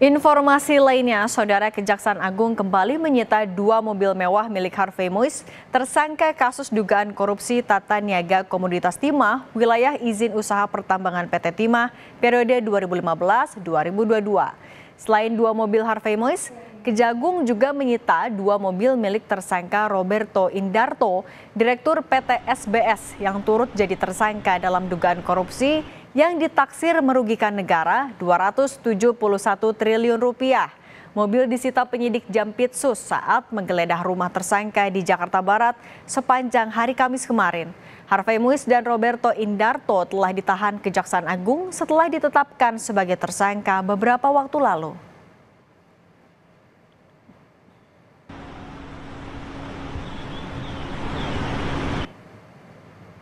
Informasi lainnya, Saudara Kejaksaan Agung kembali menyita dua mobil mewah milik Harvey Mois, tersangka kasus dugaan korupsi tata niaga komoditas timah wilayah izin usaha pertambangan PT Timah periode 2015-2022. Selain dua mobil Harvey Mois, Kejagung juga menyita dua mobil milik tersangka Roberto Indarto, Direktur PT SBS yang turut jadi tersangka dalam dugaan korupsi yang ditaksir merugikan negara 271 triliun rupiah. Mobil disita penyidik Jampitsus saat menggeledah rumah tersangka di Jakarta Barat sepanjang hari Kamis kemarin. Harvey Muis dan Roberto Indarto telah ditahan Kejaksaan Agung setelah ditetapkan sebagai tersangka beberapa waktu lalu.